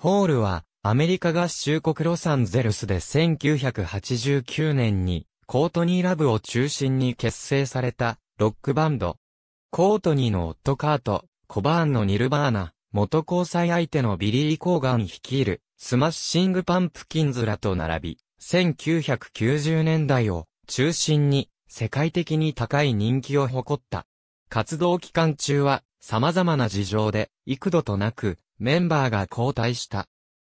ホールは、アメリカ合衆国ロサンゼルスで1989年に、コートニーラブを中心に結成された、ロックバンド。コートニーのオットカート、コバーンのニルバーナ、元交際相手のビリー・コーガン率いる、スマッシング・パンプキンズらと並び、1990年代を中心に世界的に高い人気を誇った。活動期間中は様々な事情で幾度となくメンバーが交代した。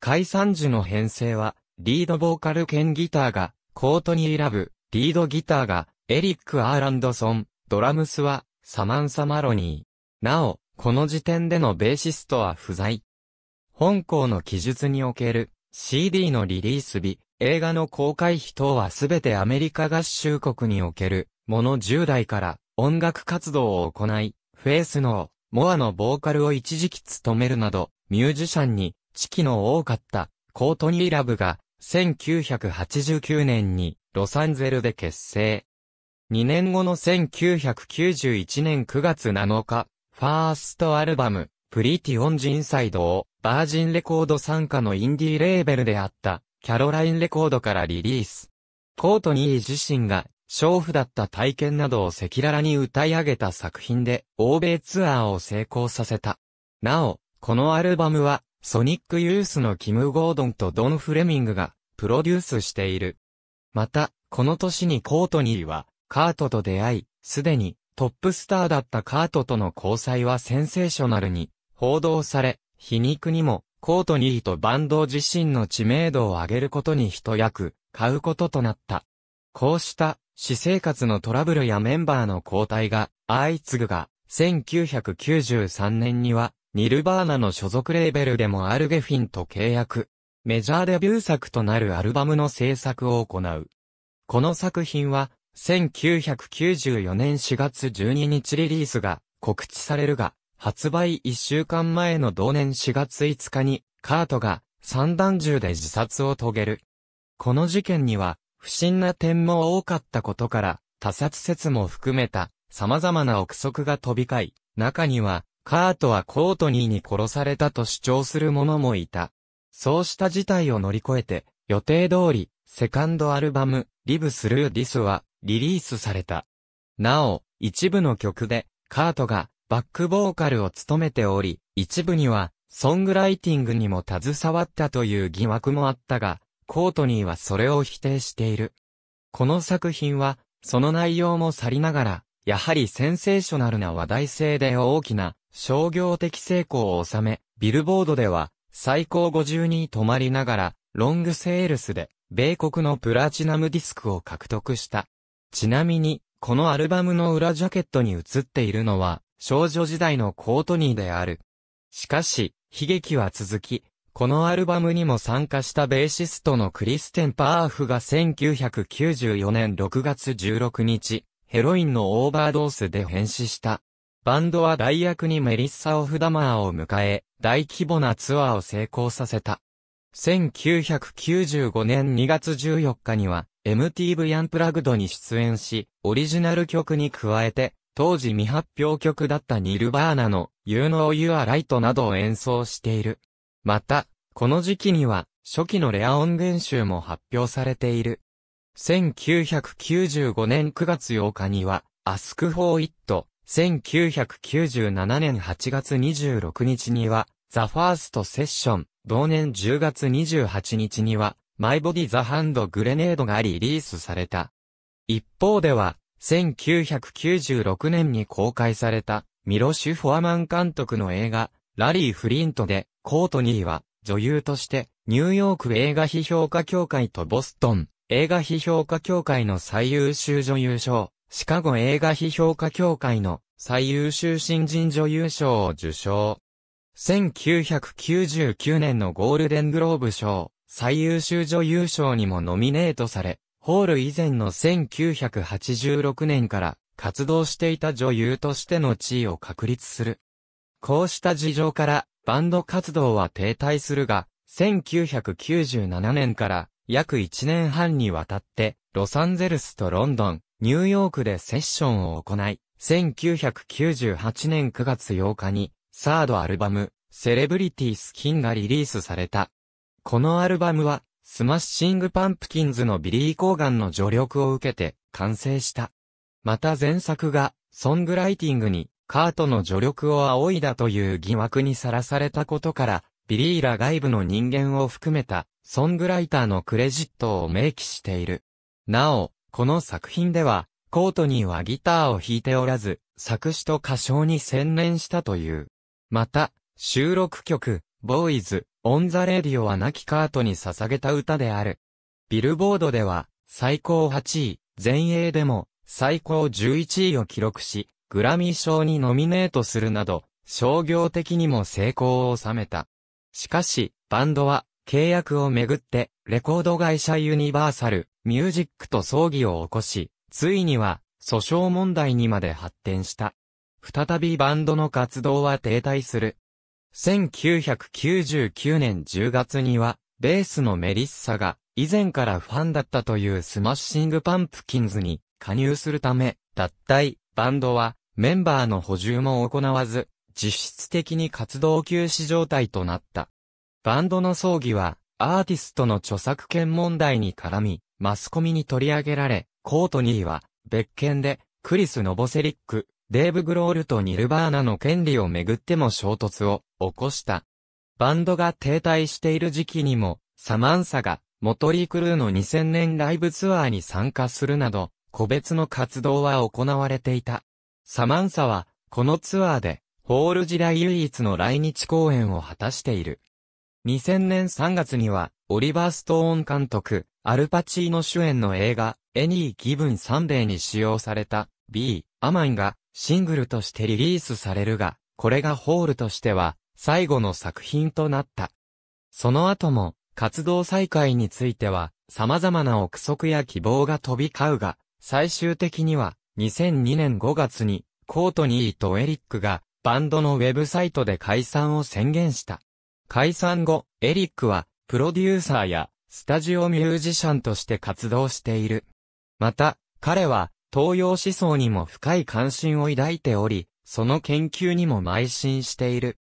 解散時の編成は、リードボーカル兼ギターが、コートニー・ラブ、リードギターが、エリック・アーランドソン、ドラムスは、サマンサ・マロニー。なお、この時点でのベーシストは不在。本校の記述における、CD のリリース日、映画の公開費等はすべてアメリカ合衆国における、もの10代から音楽活動を行い、フェイスの、モアのボーカルを一時期務めるなど、ミュージシャンに、知期の多かった、コートニー・ラブが、1989年に、ロサンゼルで結成。2年後の1991年9月7日、ファーストアルバム、プリティオンジンサイドを、バージンレコード参加のインディーレーベルであった、キャロラインレコードからリリース。コートニー自身が、娼婦だった体験などを赤裸々に歌い上げた作品で、欧米ツアーを成功させた。なお、このアルバムは、ソニックユースのキム・ゴードンとドン・フレミングが、プロデュースしている。また、この年にコートニーは、カートと出会い、すでに、トップスターだったカートとの交際はセンセーショナルに、報道され、皮肉にも、コートニーとバンド自身の知名度を上げることに一役、買うこととなった。こうした、私生活のトラブルやメンバーの交代が、相次ぐが、1993年には、ニルバーナの所属レーベルでもアルゲフィンと契約。メジャーデビュー作となるアルバムの制作を行う。この作品は、1994年4月12日リリースが告知されるが、発売1週間前の同年4月5日に、カートが散弾銃で自殺を遂げる。この事件には、不審な点も多かったことから、他殺説も含めた、様々な憶測が飛び交い、中には、カートはコートニーに殺されたと主張する者もいた。そうした事態を乗り越えて、予定通り、セカンドアルバム、リブスルーディスは、リリースされた。なお、一部の曲で、カートが、バックボーカルを務めており、一部には、ソングライティングにも携わったという疑惑もあったが、コートニーはそれを否定している。この作品は、その内容も去りながら、やはりセンセーショナルな話題性で大きな商業的成功を収め、ビルボードでは最高50に止まりながら、ロングセールスで、米国のプラチナムディスクを獲得した。ちなみに、このアルバムの裏ジャケットに映っているのは、少女時代のコートニーである。しかし、悲劇は続き、このアルバムにも参加したベーシストのクリステン・パーフが1994年6月16日、ヘロインのオーバードースで変死した。バンドは代役にメリッサ・オフダマーを迎え、大規模なツアーを成功させた。1995年2月14日には、MTV アンプラグドに出演し、オリジナル曲に加えて、当時未発表曲だったニルバーナの You Know You Are Right などを演奏している。また、この時期には、初期のレア音源集も発表されている。1995年9月8日には、Ask for It 1997年8月26日には、ザ・ファースト・セッション、同年10月28日には、マイボディ・ザ・ハンド・グレネードがリリースされた。一方では、1996年に公開された、ミロシュ・フォアマン監督の映画、ラリー・フリントで、コートニーは、女優として、ニューヨーク映画批評家協会とボストン、映画批評家協会の最優秀女優賞、シカゴ映画批評家協会の最優秀新人女優賞を受賞。1999年のゴールデングローブ賞、最優秀女優賞にもノミネートされ、ホール以前の1986年から活動していた女優としての地位を確立する。こうした事情からバンド活動は停滞するが、1997年から約1年半にわたってロサンゼルスとロンドン、ニューヨークでセッションを行い、1998年9月8日に、サードアルバム、セレブリティスキンがリリースされた。このアルバムは、スマッシングパンプキンズのビリー・コーガンの助力を受けて完成した。また前作が、ソングライティングにカートの助力を仰いだという疑惑にさらされたことから、ビリーら外部の人間を含めた、ソングライターのクレジットを明記している。なお、この作品では、コートニーはギターを弾いておらず、作詞と歌唱に専念したという。また、収録曲、ボーイズ、オンザレディオは亡きカートに捧げた歌である。ビルボードでは、最高8位、前衛でも、最高11位を記録し、グラミー賞にノミネートするなど、商業的にも成功を収めた。しかし、バンドは、契約をめぐって、レコード会社ユニバーサル、ミュージックと葬儀を起こし、ついには、訴訟問題にまで発展した。再びバンドの活動は停滞する。1999年10月には、ベースのメリッサが、以前からファンだったというスマッシングパンプキンズに加入するため、脱退、バンドは、メンバーの補充も行わず、実質的に活動休止状態となった。バンドの葬儀は、アーティストの著作権問題に絡み、マスコミに取り上げられ、コートニーは、別件で、クリス・ノボセリック、デーブ・グロールとニルバーナの権利をめぐっても衝突を起こした。バンドが停滞している時期にも、サマンサが、モトリー・クルーの2000年ライブツアーに参加するなど、個別の活動は行われていた。サマンサは、このツアーで、ホール時代唯一の来日公演を果たしている。2000年3月には、オリバー・ストーン監督、アルパチーノ主演の映画、エニー・ギブン・サンデーに使用された、B、アマンが、シングルとしてリリースされるが、これがホールとしては、最後の作品となった。その後も、活動再開については、様々な憶測や希望が飛び交うが、最終的には、2002年5月に、コートニーとエリックが、バンドのウェブサイトで解散を宣言した。解散後、エリックは、プロデューサーや、スタジオミュージシャンとして活動している。また、彼は、東洋思想にも深い関心を抱いており、その研究にも邁進している。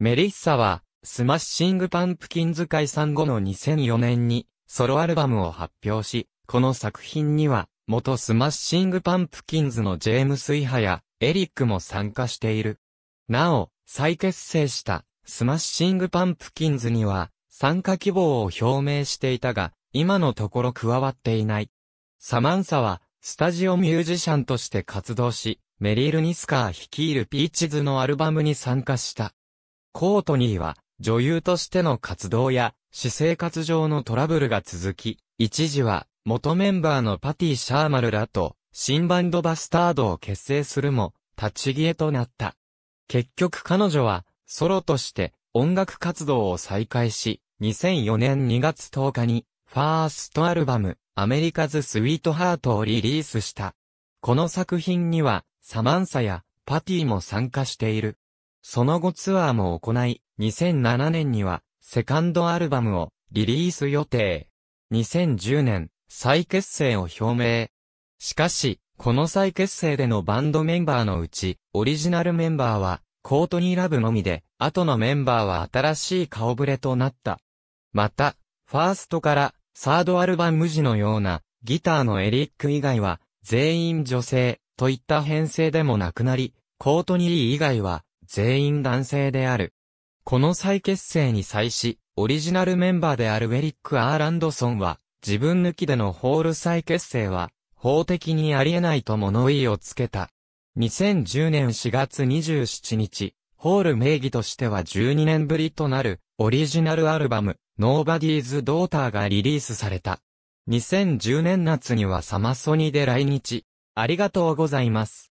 メリッサは、スマッシングパンプキンズ解散後の2004年に、ソロアルバムを発表し、この作品には、元スマッシングパンプキンズのジェームス・イハや、エリックも参加している。なお、再結成したスマッシングパンプキンズには、参加希望を表明していたが、今のところ加わっていない。サマンサは、スタジオミュージシャンとして活動し、メリル・ニスカー率いるピーチズのアルバムに参加した。コートニーは、女優としての活動や、私生活上のトラブルが続き、一時は、元メンバーのパティ・シャーマルらと、新バンドバスタードを結成するも、立ち消えとなった。結局彼女は、ソロとして音楽活動を再開し、2004年2月10日に、ファーストアルバム、アメリカズ・スウィートハートをリリースした。この作品には、サマンサやパティも参加している。その後ツアーも行い、2007年には、セカンドアルバムをリリース予定。2010年、再結成を表明。しかし、この再結成でのバンドメンバーのうち、オリジナルメンバーは、コートニー・ラブのみで、後のメンバーは新しい顔ぶれとなった。また、ファーストからサードアルバム時のようなギターのエリック以外は全員女性といった編成でもなくなり、コートニー以外は全員男性である。この再結成に際し、オリジナルメンバーであるウェリック・アーランドソンは、自分抜きでのホール再結成は、法的にありえないと物言いをつけた。2010年4月27日、ホール名義としては12年ぶりとなる、オリジナルアルバム、Nobody's Daughter がリリースされた。2010年夏にはサマソニで来日。ありがとうございます。